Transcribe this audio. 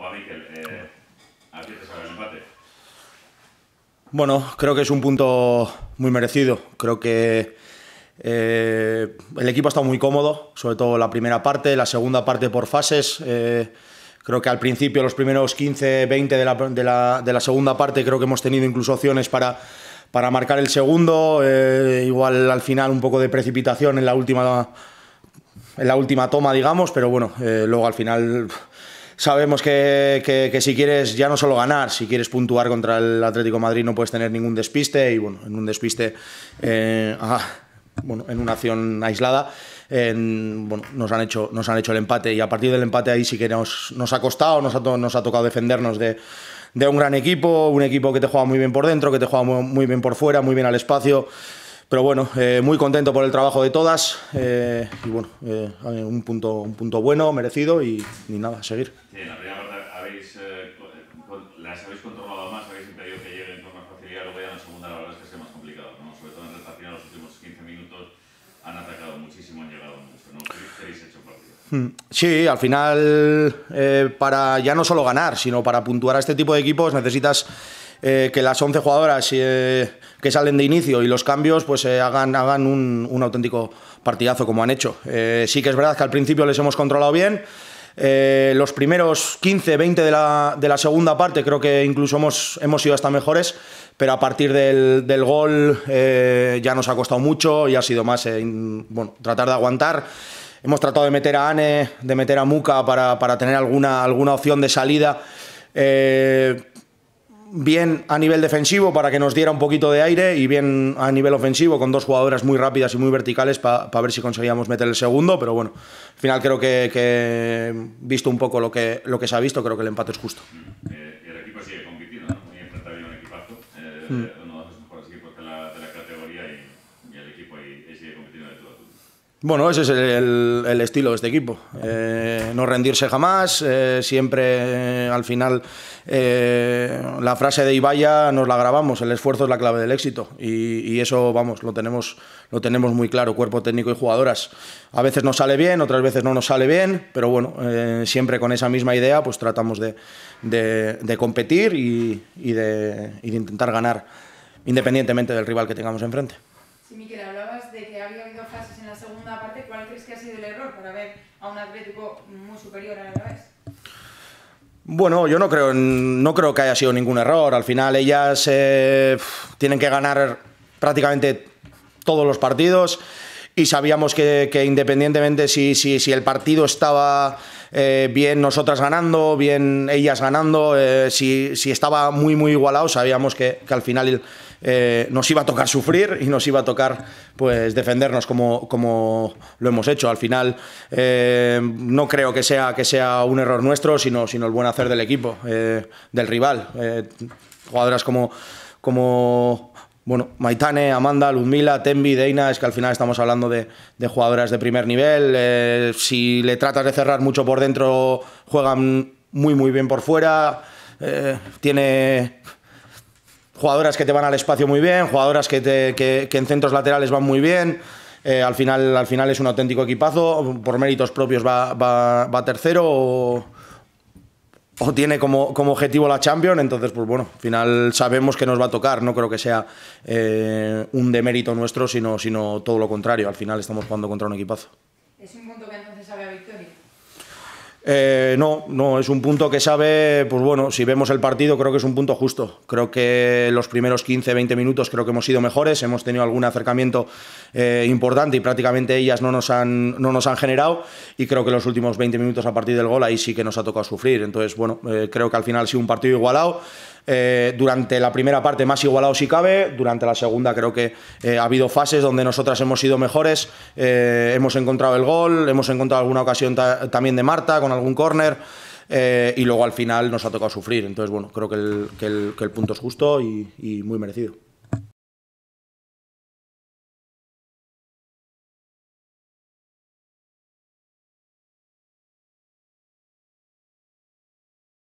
Eh, bueno, creo que es un punto muy merecido. Creo que eh, el equipo ha estado muy cómodo, sobre todo la primera parte, la segunda parte por fases. Eh, creo que al principio, los primeros 15, 20 de la, segunda parte, creo que hemos tenido incluso opciones para, para marcar el segundo. igual al final un poco de precipitación en la última, en la última toma, digamos, pero bueno, luego al final sabemos que, si quieres ya no solo ganar, si quieres puntuar contra el Atlético Madrid no puedes tener ningún despiste y bueno, en un despiste, eh, ah, en una acción aislada. nos, han hecho, nos han hecho el empate y a partir del empate ahí sí que nos, ha costado, nos ha, nos ha tocado defendernos de, un gran equipo, un equipo que te juega muy bien por dentro, que te juega muy bien por fuera, muy bien al espacio. Pero bueno, eh, muy contento por el trabajo de todas eh, y bueno, eh, un, punto, un punto bueno, merecido y, ni nada, seguir. Sí, la primera parte habéis, eh, las habéis controlado más, habéis impedido que lleguen con más facilidad, luego ya en la segunda la verdad es que es más complicado, ¿no? sobre todo en el partido, los últimos 15 minutos han atacado muchísimo, han llegado mucho, ¿no? ¿Qué habéis hecho partido? Mm, sí, al final, eh, para ya no solo ganar, sino para puntuar a este tipo de equipos necesitas eh, que las 11 jugadoras eh, que salen de inicio y los cambios pues eh, hagan, hagan un, un, auténtico partidazo como han hecho. sí que es verdad que al principio les hemos controlado bien. los primeros 15, 20 de la, de la, segunda parte creo que incluso hemos, hemos sido hasta mejores, pero a partir del, del gol ya nos ha costado mucho y ha sido más bueno, tratar de aguantar. Hemos tratado de meter a Ane, de meter a Muca para, para tener alguna, alguna opción de salida. Eh, bien a nivel defensivo para que nos diera un poquito de aire y bien a nivel ofensivo con dos jugadoras muy rápidas y muy verticales para ver si conseguíamos meter el segundo, pero bueno, al final creo que, visto un poco lo que, lo que se ha visto, creo que el empate es justo. Bueno, ese es el, estilo de este equipo. Eh, no rendirse jamás, eh, siempre eh, al final la frase de Ibaya nos la grabamos, el esfuerzo es la clave del éxito y, eso, vamos, lo tenemos, lo tenemos muy claro, cuerpo técnico y jugadoras. A veces nos sale bien, otras veces no nos sale bien, pero bueno, siempre con esa misma idea pues tratamos de, competir y, de, intentar ganar independientemente del rival que tengamos enfrente sido el error para ver a un Atlético muy superior al Bueno, yo no creo, no creo que haya sido ningún error. Al final ellas eh, tienen que ganar prácticamente todos los partidos y sabíamos que, independientemente si, si, si, el partido estaba eh, bien nosotras ganando, bien ellas ganando, eh, si, si, estaba muy muy igualado, sabíamos que, que al final... El, eh, nos iba a tocar sufrir y nos iba a tocar pues defendernos como, como lo hemos hecho. Al final eh, no creo que sea, que sea un error nuestro, sino, sino el buen hacer del equipo, eh, del rival. jugadoras como, como bueno, Maitane, Amanda, Luzmila, Tembi, Deina, es que al final estamos hablando de, jugadoras de primer nivel. si le tratas de cerrar mucho por dentro, juegan muy, muy bien por fuera. tiene jugadoras que te van al espacio muy bien, jugadoras que, en centros laterales van muy bien. Eh, al, final, al final es un auténtico equipazo, por méritos propios va, tercero o, tiene como, objetivo la Champions, entonces pues bueno, al final sabemos que nos va a tocar, no creo que sea eh, un demérito nuestro, sino, sino todo lo contrario, al final estamos jugando contra un equipazo. ¿Es un punto que entonces sabe victoria? Eh, no, no, es un punto que sabe, pues bueno, si vemos el partido creo que es un punto justo. Creo que los primeros 15, 20 minutos creo que hemos sido mejores, hemos tenido algún acercamiento eh, importante y prácticamente ellas no nos, han, no nos han generado y creo que los últimos 20 minutos a partir del gol ahí sí que nos ha tocado sufrir. Entonces, bueno, eh, creo que al final ha sido un partido igualado. Eh, durante la primera parte más igualado si cabe, durante la segunda creo que eh, ha habido fases donde nosotras hemos sido mejores, eh, hemos encontrado el gol, hemos encontrado alguna ocasión también de Marta con algún córner. y luego al final nos ha tocado sufrir. Entonces, bueno, creo que el, punto es justo y muy merecido.